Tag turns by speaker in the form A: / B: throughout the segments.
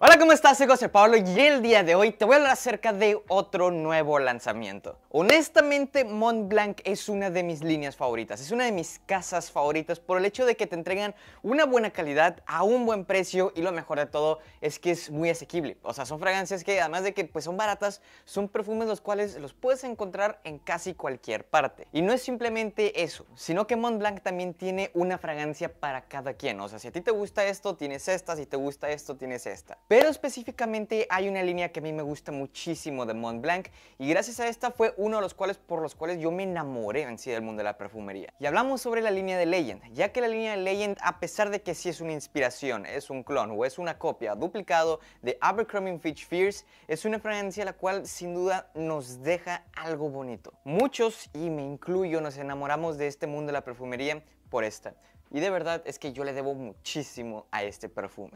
A: Hola, ¿cómo estás? Soy José Pablo y el día de hoy te voy a hablar acerca de otro nuevo lanzamiento. Honestamente, Montblanc es una de mis líneas favoritas, es una de mis casas favoritas por el hecho de que te entregan una buena calidad a un buen precio y lo mejor de todo es que es muy asequible. O sea, son fragancias que además de que pues, son baratas, son perfumes los cuales los puedes encontrar en casi cualquier parte. Y no es simplemente eso, sino que Montblanc también tiene una fragancia para cada quien. O sea, si a ti te gusta esto, tienes esta, si te gusta esto, tienes esta pero específicamente hay una línea que a mí me gusta muchísimo de Montblanc y gracias a esta fue uno de los cuales por los cuales yo me enamoré en sí del mundo de la perfumería. Y hablamos sobre la línea de Legend, ya que la línea de Legend a pesar de que sí es una inspiración, es un clon o es una copia duplicado de Abercrombie Fitch Fierce, es una fragancia la cual sin duda nos deja algo bonito. Muchos, y me incluyo, nos enamoramos de este mundo de la perfumería por esta. Y de verdad es que yo le debo muchísimo a este perfume.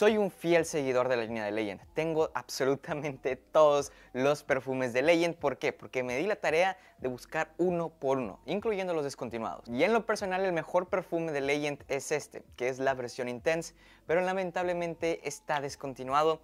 A: Soy un fiel seguidor de la línea de Legend. Tengo absolutamente todos los perfumes de Legend. ¿Por qué? Porque me di la tarea de buscar uno por uno, incluyendo los descontinuados. Y en lo personal, el mejor perfume de Legend es este, que es la versión Intense, pero lamentablemente está descontinuado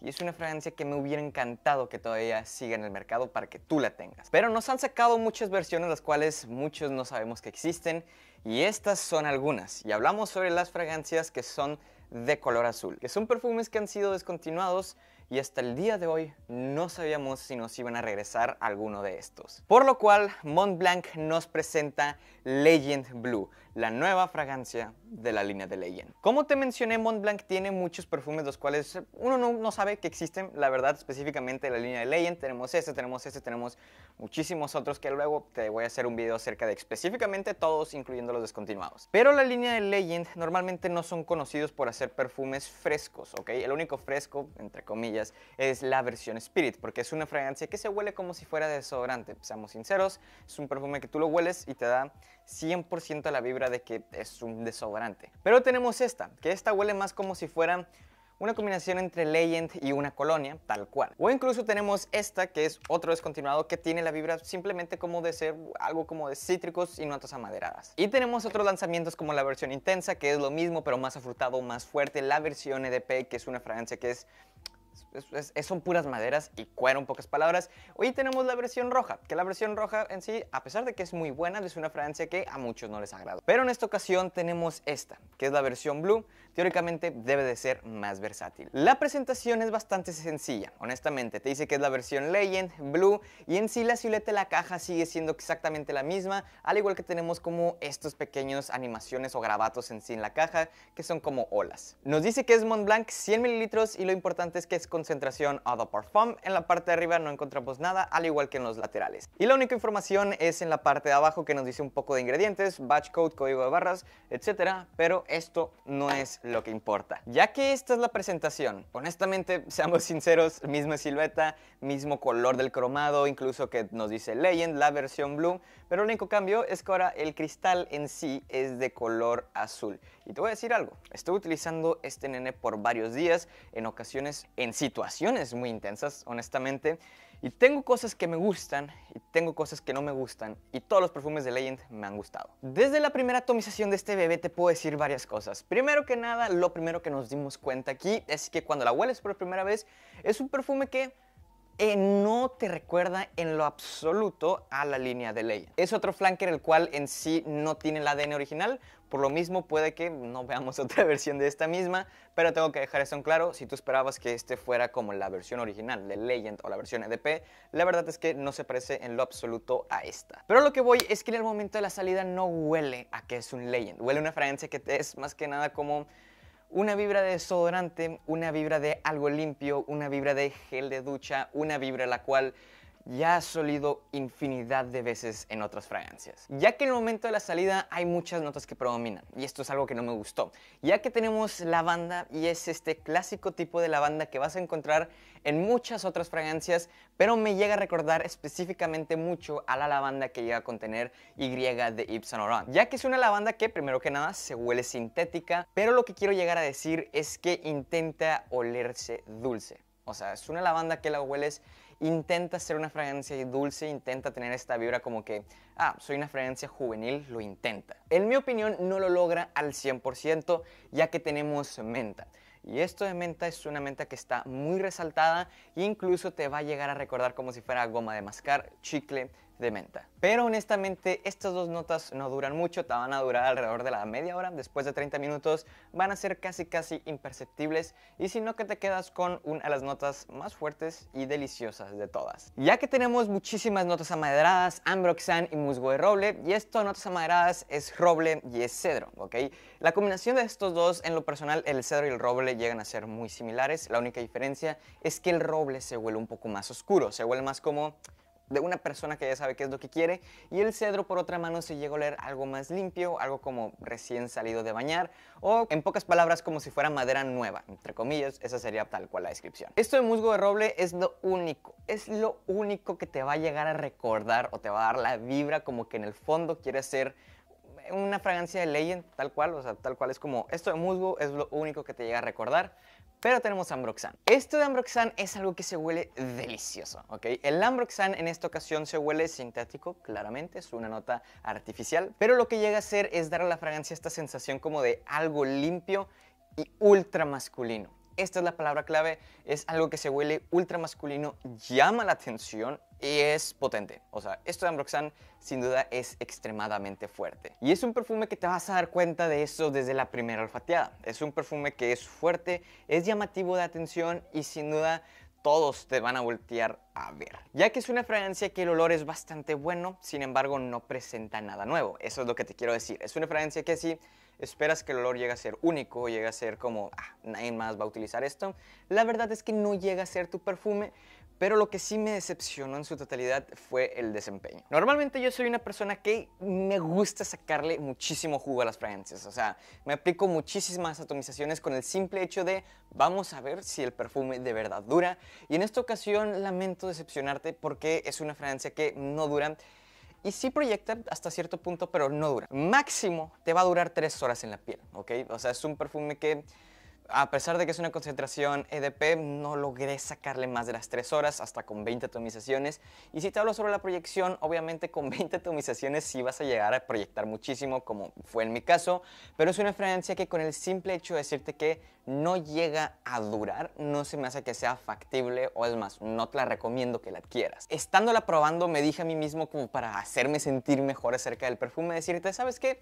A: y es una fragancia que me hubiera encantado que todavía siga en el mercado para que tú la tengas. Pero nos han sacado muchas versiones las cuales muchos no sabemos que existen y estas son algunas. Y hablamos sobre las fragancias que son de color azul, que son perfumes que han sido descontinuados y hasta el día de hoy no sabíamos si nos iban a regresar alguno de estos. Por lo cual, Montblanc nos presenta Legend Blue, la nueva fragancia de la línea de Legend. Como te mencioné, Montblanc tiene muchos perfumes los cuales uno no, sabe que existen, la verdad, específicamente la línea de Legend. Tenemos este, tenemos este, tenemos muchísimos otros que luego te voy a hacer un video acerca de específicamente todos, incluyendo los descontinuados. Pero la línea de Legend normalmente no son conocidos por hacer perfumes frescos, ¿ok? El único fresco, entre comillas, es la versión Spirit, porque es una fragancia que se huele como si fuera desodorante. Seamos sinceros, es un perfume que tú lo hueles y te da 100% la vibra de que es un desodorante. Pero tenemos esta, que esta huele más como si fuera una combinación entre Legend y una colonia, tal cual. O incluso tenemos esta, que es otro descontinuado que tiene la vibra simplemente como de ser algo como de cítricos y notas amaderadas. Y tenemos otros lanzamientos como la versión intensa, que es lo mismo, pero más afrutado, más fuerte. La versión EDP, que es una fragancia que es es, son puras maderas y cuero en pocas palabras. Hoy tenemos la versión roja, que la versión roja en sí, a pesar de que es muy buena, es una fragancia que a muchos no les agrada. Pero en esta ocasión tenemos esta, que es la versión blue, teóricamente debe de ser más versátil. La presentación es bastante sencilla, honestamente, te dice que es la versión Legend, blue, y en sí la silueta de la caja sigue siendo exactamente la misma, al igual que tenemos como estos pequeños animaciones o grabatos en sí en la caja, que son como olas. Nos dice que es Montblanc 100 mililitros y lo importante es que es concentración Auto perform Parfum. En la parte de arriba no encontramos nada, al igual que en los laterales. Y la única información es en la parte de abajo que nos dice un poco de ingredientes, batch code, código de barras, etcétera, pero esto no es lo que importa. Ya que esta es la presentación, honestamente, seamos sinceros, misma silueta, mismo color del cromado, incluso que nos dice Legend, la versión Blue, pero el único cambio es que ahora el cristal en sí es de color azul. Y te voy a decir algo, estuve utilizando este nene por varios días, en ocasiones en sí situaciones muy intensas, honestamente. Y tengo cosas que me gustan y tengo cosas que no me gustan. Y todos los perfumes de Legend me han gustado. Desde la primera atomización de este bebé te puedo decir varias cosas. Primero que nada, lo primero que nos dimos cuenta aquí es que cuando la hueles por primera vez, es un perfume que eh, no te recuerda en lo absoluto a la línea de Legend. Es otro flanker el cual en sí no tiene el ADN original, por lo mismo puede que no veamos otra versión de esta misma, pero tengo que dejar eso en claro, si tú esperabas que este fuera como la versión original de Legend o la versión EDP, la verdad es que no se parece en lo absoluto a esta. Pero lo que voy es que en el momento de la salida no huele a que es un Legend, huele una fragancia que es más que nada como una vibra de desodorante, una vibra de algo limpio, una vibra de gel de ducha, una vibra la cual ya ha olido infinidad de veces en otras fragancias. Ya que en el momento de la salida hay muchas notas que predominan, y esto es algo que no me gustó, ya que tenemos lavanda y es este clásico tipo de lavanda que vas a encontrar en muchas otras fragancias, pero me llega a recordar específicamente mucho a la lavanda que llega a contener Y de Yves Saint ya que es una lavanda que primero que nada se huele sintética, pero lo que quiero llegar a decir es que intenta olerse dulce. O sea, es una lavanda que la hueles intenta ser una fragancia dulce, intenta tener esta vibra como que, ah, soy una fragancia juvenil, lo intenta. En mi opinión no lo logra al 100% ya que tenemos menta. Y esto de menta es una menta que está muy resaltada e incluso te va a llegar a recordar como si fuera goma de mascar, chicle, de menta. Pero honestamente estas dos notas no duran mucho, te van a durar alrededor de la media hora, después de 30 minutos van a ser casi casi imperceptibles y si no que te quedas con una de las notas más fuertes y deliciosas de todas. Ya que tenemos muchísimas notas amaderadas, ambroxan y musgo de roble y esto notas amaderadas es roble y es cedro, ¿ok? La combinación de estos dos en lo personal el cedro y el roble llegan a ser muy similares, la única diferencia es que el roble se huele un poco más oscuro, se huele más como de una persona que ya sabe qué es lo que quiere y el cedro por otra mano se llega a leer algo más limpio, algo como recién salido de bañar o en pocas palabras como si fuera madera nueva, entre comillas, esa sería tal cual la descripción. Esto de musgo de roble es lo único, es lo único que te va a llegar a recordar o te va a dar la vibra como que en el fondo quiere ser una fragancia de Legend, tal cual, o sea, tal cual es como esto de musgo es lo único que te llega a recordar pero tenemos Ambroxan. Esto de Ambroxan es algo que se huele delicioso, ¿ok? El Ambroxan en esta ocasión se huele sintético, claramente, es una nota artificial, pero lo que llega a hacer es dar a la fragancia esta sensación como de algo limpio y ultra masculino esta es la palabra clave, es algo que se huele ultra masculino, llama la atención y es potente. O sea, esto de Ambroxan sin duda es extremadamente fuerte. Y es un perfume que te vas a dar cuenta de eso desde la primera olfateada. Es un perfume que es fuerte, es llamativo de atención y sin duda todos te van a voltear a ver. Ya que es una fragancia que el olor es bastante bueno, sin embargo no presenta nada nuevo. Eso es lo que te quiero decir. Es una fragancia que sí esperas que el olor llegue a ser único, llegue a ser como, ah, nadie más va a utilizar esto. La verdad es que no llega a ser tu perfume, pero lo que sí me decepcionó en su totalidad fue el desempeño. Normalmente yo soy una persona que me gusta sacarle muchísimo jugo a las fragancias, o sea, me aplico muchísimas atomizaciones con el simple hecho de vamos a ver si el perfume de verdad dura y en esta ocasión lamento decepcionarte porque es una fragancia que no dura y sí proyecta hasta cierto punto, pero no dura. Máximo te va a durar tres horas en la piel, ¿ok? O sea, es un perfume que a pesar de que es una concentración EDP, no logré sacarle más de las 3 horas, hasta con 20 atomizaciones. Y si te hablo sobre la proyección, obviamente con 20 atomizaciones sí vas a llegar a proyectar muchísimo, como fue en mi caso, pero es una fragancia que con el simple hecho de decirte que no llega a durar, no se me hace que sea factible, o es más, no te la recomiendo que la adquieras. Estándola probando, me dije a mí mismo como para hacerme sentir mejor acerca del perfume, decirte, ¿sabes qué?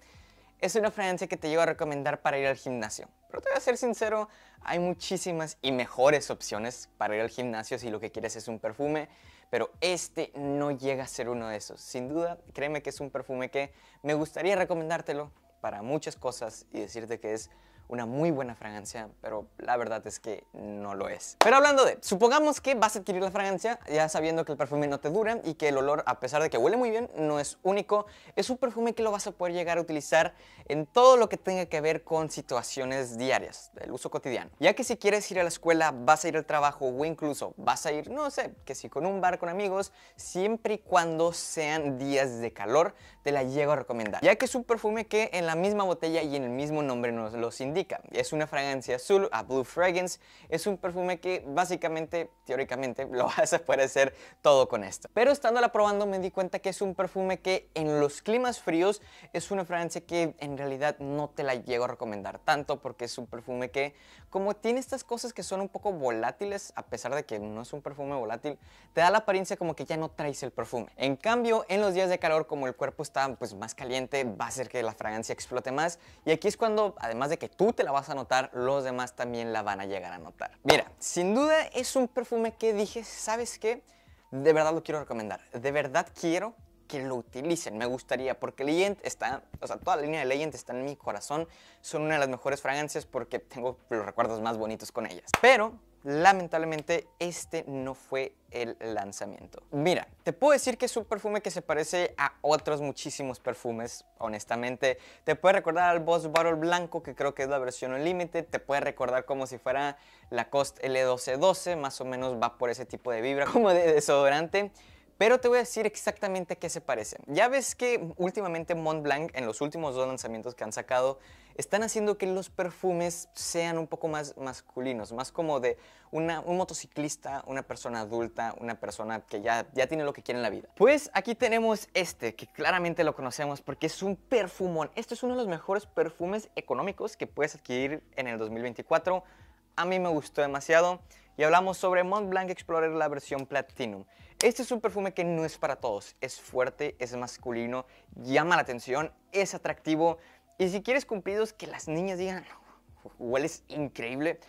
A: es una fragancia que te llevo a recomendar para ir al gimnasio. Pero te voy a ser sincero, hay muchísimas y mejores opciones para ir al gimnasio si lo que quieres es un perfume, pero este no llega a ser uno de esos. Sin duda, créeme que es un perfume que me gustaría recomendártelo para muchas cosas y decirte que es una muy buena fragancia, pero la verdad es que no lo es. Pero hablando de, supongamos que vas a adquirir la fragancia ya sabiendo que el perfume no te dura y que el olor, a pesar de que huele muy bien, no es único. Es un perfume que lo vas a poder llegar a utilizar en todo lo que tenga que ver con situaciones diarias, el uso cotidiano. Ya que si quieres ir a la escuela, vas a ir al trabajo o incluso vas a ir, no sé, que si con un bar con amigos, siempre y cuando sean días de calor, te la llego a recomendar. Ya que es un perfume que en la misma botella y en el mismo nombre nos los indica es una fragancia azul, a Blue Fragrance, es un perfume que básicamente, teóricamente, lo vas a poder hacer todo con esto. Pero estando la probando me di cuenta que es un perfume que en los climas fríos es una fragancia que en realidad no te la llego a recomendar tanto porque es un perfume que como tiene estas cosas que son un poco volátiles, a pesar de que no es un perfume volátil, te da la apariencia como que ya no traes el perfume. En cambio, en los días de calor, como el cuerpo está pues más caliente, va a hacer que la fragancia explote más. Y aquí es cuando, además de que tú te la vas a notar, los demás también la van a llegar a notar. Mira, sin duda es un perfume que dije, ¿sabes qué? De verdad lo quiero recomendar. De verdad quiero que lo utilicen. Me gustaría, porque Legend está, o sea, toda la línea de Legend está en mi corazón. Son una de las mejores fragancias porque tengo los recuerdos más bonitos con ellas. Pero lamentablemente este no fue el lanzamiento. Mira, te puedo decir que es un perfume que se parece a otros muchísimos perfumes, honestamente. Te puede recordar al Boss Barrel blanco, que creo que es la versión límite. Te puede recordar como si fuera la Cost L1212, más o menos va por ese tipo de vibra, como de desodorante. Pero te voy a decir exactamente a qué se parecen. Ya ves que últimamente Montblanc, en los últimos dos lanzamientos que han sacado, están haciendo que los perfumes sean un poco más masculinos, más como de un motociclista, una persona adulta, una persona que ya, ya tiene lo que quiere en la vida. Pues aquí tenemos este, que claramente lo conocemos porque es un perfumón. Este es uno de los mejores perfumes económicos que puedes adquirir en el 2024. A mí me gustó demasiado y hablamos sobre Mont Blanc Explorer la versión Platinum. Este es un perfume que no es para todos, es fuerte, es masculino, llama la atención, es atractivo y si quieres cumplidos que las niñas digan, hueles increíble,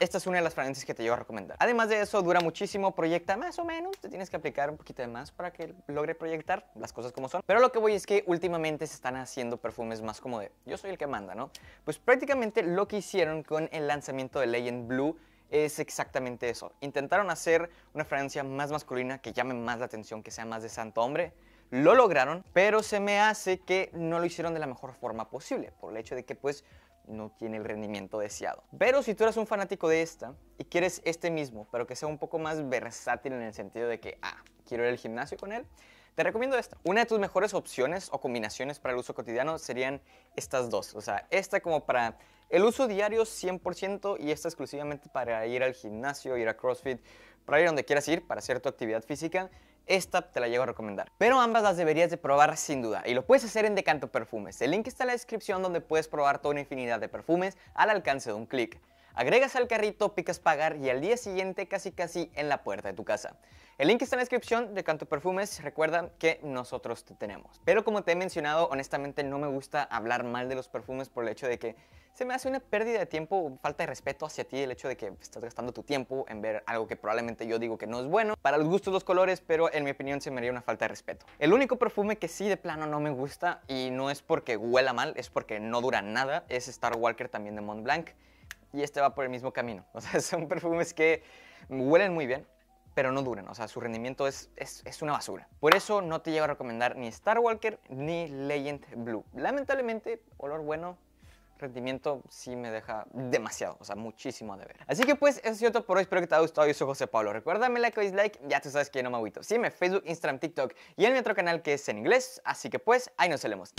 A: esta es una de las fragancias que te llevo a recomendar. Además de eso, dura muchísimo, proyecta más o menos, te tienes que aplicar un poquito de más para que logre proyectar las cosas como son. Pero lo que voy es que últimamente se están haciendo perfumes más como de yo soy el que manda, ¿no? Pues prácticamente lo que hicieron con el lanzamiento de Legend Blue es exactamente eso. Intentaron hacer una fragancia más masculina que llame más la atención, que sea más de santo hombre. Lo lograron, pero se me hace que no lo hicieron de la mejor forma posible, por el hecho de que pues no tiene el rendimiento deseado. Pero si tú eres un fanático de esta y quieres este mismo, pero que sea un poco más versátil en el sentido de que, ah, quiero ir al gimnasio con él, te recomiendo esta. Una de tus mejores opciones o combinaciones para el uso cotidiano serían estas dos. O sea, esta como para el uso diario 100% y esta exclusivamente para ir al gimnasio, ir a CrossFit, para ir donde quieras ir, para hacer tu actividad física. Esta te la llego a recomendar. Pero ambas las deberías de probar sin duda y lo puedes hacer en Decanto Perfumes. El link está en la descripción donde puedes probar toda una infinidad de perfumes al alcance de un clic agregas al carrito, picas pagar y al día siguiente casi casi en la puerta de tu casa. El link está en la descripción de Canto Perfumes, recuerda que nosotros te tenemos. Pero como te he mencionado, honestamente no me gusta hablar mal de los perfumes por el hecho de que se me hace una pérdida de tiempo, falta de respeto hacia ti, el hecho de que estás gastando tu tiempo en ver algo que probablemente yo digo que no es bueno, para los gustos los colores, pero en mi opinión se me haría una falta de respeto. El único perfume que sí de plano no me gusta y no es porque huela mal, es porque no dura nada, es Star Walker también de Montblanc y este va por el mismo camino. O sea, son perfumes que huelen muy bien, pero no duran. O sea, su rendimiento es, es, es, una basura. Por eso no te llego a recomendar ni Starwalker ni Legend Blue. Lamentablemente, olor bueno, rendimiento sí me deja demasiado, o sea, muchísimo de ver. Así que pues, eso es todo por hoy. Espero que te haya gustado. Yo soy José Pablo. Recuérdame like o dislike. Ya tú sabes que no me agüito. Sígueme Facebook, Instagram, TikTok y en mi otro canal que es en inglés. Así que pues, ahí nos vemos.